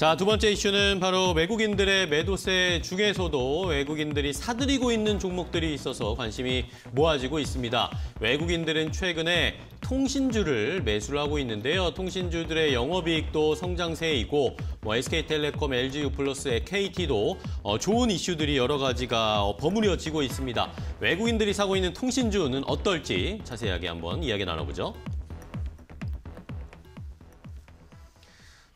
자, 두 번째 이슈는 바로 외국인들의 매도세 중에서도 외국인들이 사들이고 있는 종목들이 있어서 관심이 모아지고 있습니다. 외국인들은 최근에 통신주를 매수를 하고 있는데요. 통신주들의 영업이익도 성장세이고 뭐 SK텔레콤, LG유플러스, KT도 어, 좋은 이슈들이 여러 가지가 버무려지고 있습니다. 외국인들이 사고 있는 통신주는 어떨지 자세하게 한번 이야기 나눠보죠.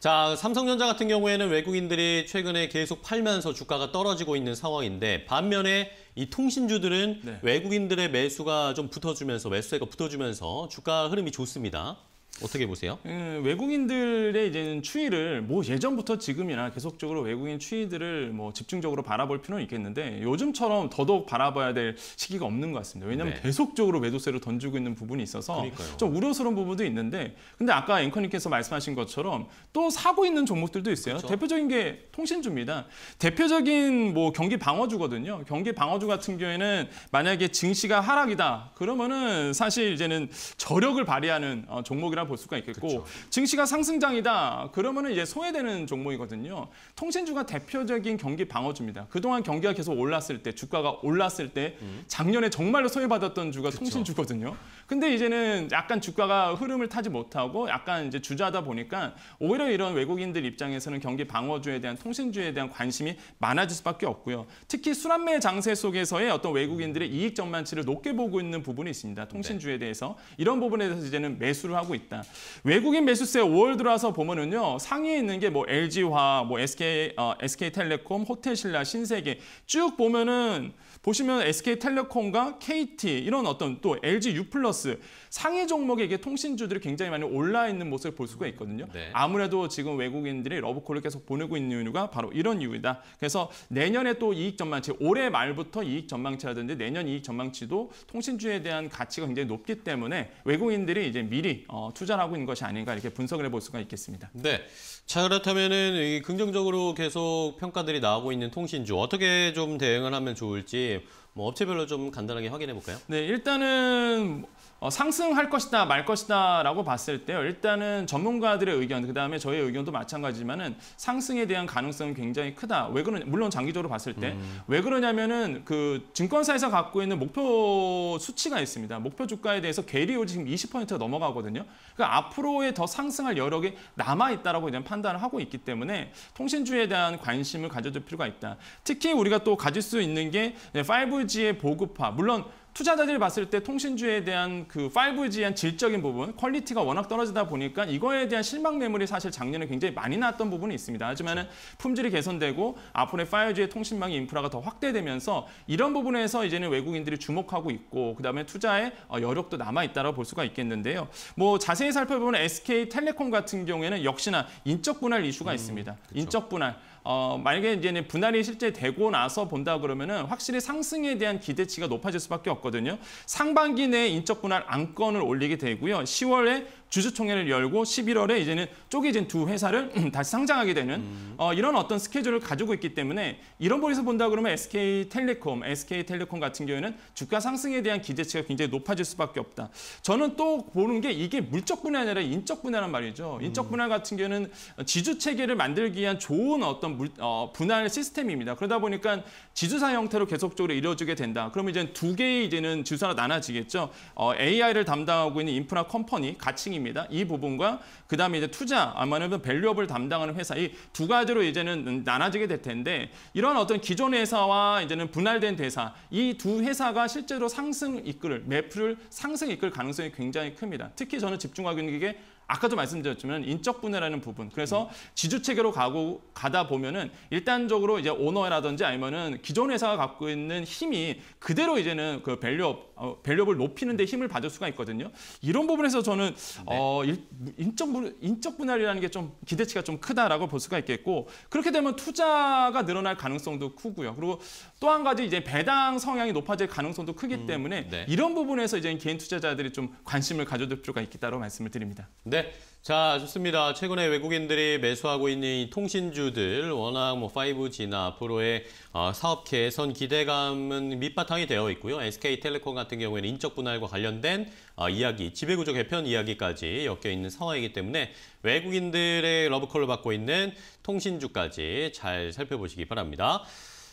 자, 삼성전자 같은 경우에는 외국인들이 최근에 계속 팔면서 주가가 떨어지고 있는 상황인데 반면에 이 통신주들은 네. 외국인들의 매수가 좀 붙어주면서 매수세가 붙어주면서 주가 흐름이 좋습니다. 어떻게 보세요? 음, 외국인들의 이제는 추이를 뭐 예전부터 지금이나 계속적으로 외국인 추이들을 뭐 집중적으로 바라볼 필요는 있겠는데 요즘처럼 더더욱 바라봐야 될 시기가 없는 것 같습니다. 왜냐하면 네. 계속적으로 매도세를 던지고 있는 부분이 있어서 그러니까요. 좀 우려스러운 부분도 있는데 근데 아까 앵커님께서 말씀하신 것처럼 또 사고 있는 종목들도 있어요. 그렇죠. 대표적인 게 통신주입니다. 대표적인 뭐 경기 방어주거든요. 경기 방어주 같은 경우에는 만약에 증시가 하락이다 그러면은 사실 이제는 저력을 발휘하는 어, 종목이라. 있다라볼 수가 있겠고 그쵸. 증시가 상승장이다. 그러면은 이제 소외되는 종목이거든요. 통신주가 대표적인 경기 방어주입니다. 그동안 경기가 계속 올랐을 때 주가가 올랐을 때 음. 작년에 정말로 소외받았던 주가 그쵸. 통신주거든요. 근데 이제는 약간 주가가 흐름을 타지 못하고 약간 이제 주저하다 보니까 오히려 이런 외국인들 입장에서는 경기 방어주에 대한 통신주에 대한 관심이 많아질 수밖에 없고요. 특히 수란매 장세 속에서의 어떤 외국인들의 음. 이익 전망치를 높게 보고 있는 부분이 있습니다. 네. 통신주에 대해서 이런 부분에 대해서 이제는 매수를 하고 있다. 있다. 외국인 매수세 5월 들어와서 보면은요. 상위에 있는 게 뭐 LG화, 뭐 SK 뭐 어, SK텔레콤, 호텔신라, 신세계 쭉 보면은 보시면 SK텔레콤과 KT 이런 어떤 또 LG U 플러스 상위 종목에 게 통신주들이 굉장히 많이 올라 있는 모습을 볼 수가 있거든요. 네. 아무래도 지금 외국인들이 러브콜을 계속 보내고 있는 이유가 바로 이런 이유이다. 그래서 내년에 또 이익 전망치, 올해 말부터 이익 전망치라든지 내년 이익 전망치도 통신주에 대한 가치가 굉장히 높기 때문에 외국인들이 이제 미리 어, 투 투자하고 있는 것이 아닌가 이렇게 분석을 해볼 수가 있겠습니다. 네. 자 그렇다면은 긍정적으로 계속 평가들이 나오고 있는 통신주 어떻게 좀 대응을 하면 좋을지 뭐 업체별로 좀 간단하게 확인해 볼까요? 네, 일단은 어, 상승할 것이다 말 것이다라고 봤을 때요. 일단은 전문가들의 의견 그다음에 저의 의견도 마찬가지지만은 상승에 대한 가능성은 굉장히 크다. 왜 그러냐? 물론 장기적으로 봤을 때왜 음. 그러냐면은 그 증권사에서 갖고 있는 목표 수치가 있습니다. 목표 주가에 대해서 괴리율 이 지금 20%가 넘어가거든요. 그러니까 앞으로의 더 상승할 여력이 남아 있다라고 이제 판단을 하고 있기 때문에 통신주에 대한 관심을 가져줄 필요가 있다. 특히 우리가 또 가질 수 있는 게 5G의 보급화. 물론 투자자들이 봤을 때 통신주에 대한 그 5G한 질적인 부분, 퀄리티가 워낙 떨어지다 보니까 이거에 대한 실망 매물이 사실 작년에 굉장히 많이 나왔던 부분이 있습니다. 하지만 그렇죠. 품질이 개선되고 앞으로의 5G의 통신망 인프라가 더 확대되면서 이런 부분에서 이제는 외국인들이 주목하고 있고 그다음에 투자에 어, 여력도 남아 있다고볼 수가 있겠는데요. 뭐 자세히 살펴보면 SK텔레콤 같은 경우에는 역시나 인적 분할 이슈가 음, 있습니다. 그쵸. 인적 분할 어, 만약에 이제 분할이 실제 되고 나서 본다 그러면은 확실히 상승에 대한 기대치가 높아질 수밖에 없고 올랐거든요. 상반기 내에 인적 분할 안건을 올리게 되고요. 10월에 주주총회를 열고 11월에 이제는 쪼개진 두 회사를 다시 상장하게 되는 음. 어, 이런 어떤 스케줄을 가지고 있기 때문에 이런 거에서 본다 그러면 SK텔레콤, SK텔레콤 같은 경우에는 주가 상승에 대한 기대치가 굉장히 높아질 수밖에 없다. 저는 또 보는 게 이게 물적 분할이 아니라 인적 분할란 말이죠. 음. 인적 분할 같은 경우는 지주 체계를 만들기 위한 좋은 어떤 물, 어, 분할 시스템입니다. 그러다 보니까 지주사 형태로 계속적으로 이루어지게 된다. 그러면 이제 두 개의 a i 는 주사로 나눠지겠죠. 어, AI를 담당하고 있는 인프라 컴퍼니, 가칭입니다. 이 부분과 그다음에 이제 투자, 아마는 밸류업을 담당하는 회사 이 두 가지로 이제는 나눠지게 될 텐데 이런 어떤 기존 회사와 이제는 분할된 대사 이 두 회사가 실제로 상승 이끌을 매출을 상승 이끌 가능성이 굉장히 큽니다. 특히 저는 집중하고 있는 게 아까도 말씀드렸지만 인적 분해라는 부분. 그래서 지주 체계로 가고 가다 보면은 일단적으로 이제 오너라든지 아니면은 기존 회사가 갖고 있는 힘이 그대로 이제는 그 밸류업 어, 밸류업을 높이는 데 힘을 받을 수가 있거든요. 이런 부분에서 저는 네. 어, 일, 인적, 인적 분할이라는 게 좀 기대치가 좀 크다라고 볼 수가 있겠고 그렇게 되면 투자가 늘어날 가능성도 크고요. 그리고 또 한 가지 이제 배당 성향이 높아질 가능성도 크기 음, 때문에 네. 이런 부분에서 이제 개인 투자자들이 좀 관심을 가져둘 필요가 있겠다고 말씀을 드립니다. 네. 자, 좋습니다. 최근에 외국인들이 매수하고 있는 이 통신주들, 워낙 뭐 5G나 앞으로의 어, 사업 개선 기대감은 밑바탕이 되어 있고요. SK텔레콤 같은 경우에는 인적 분할과 관련된 어, 이야기, 지배구조 개편 이야기까지 엮여 있는 상황이기 때문에 외국인들의 러브콜을 받고 있는 통신주까지 잘 살펴보시기 바랍니다.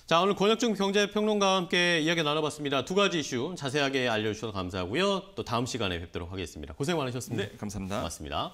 자, 오늘 권혁중 경제평론가와 함께 이야기 나눠봤습니다. 두 가지 이슈 자세하게 알려주셔서 감사하고요. 또 다음 시간에 뵙도록 하겠습니다. 고생 많으셨습니다. 네, 감사합니다. 고맙습니다.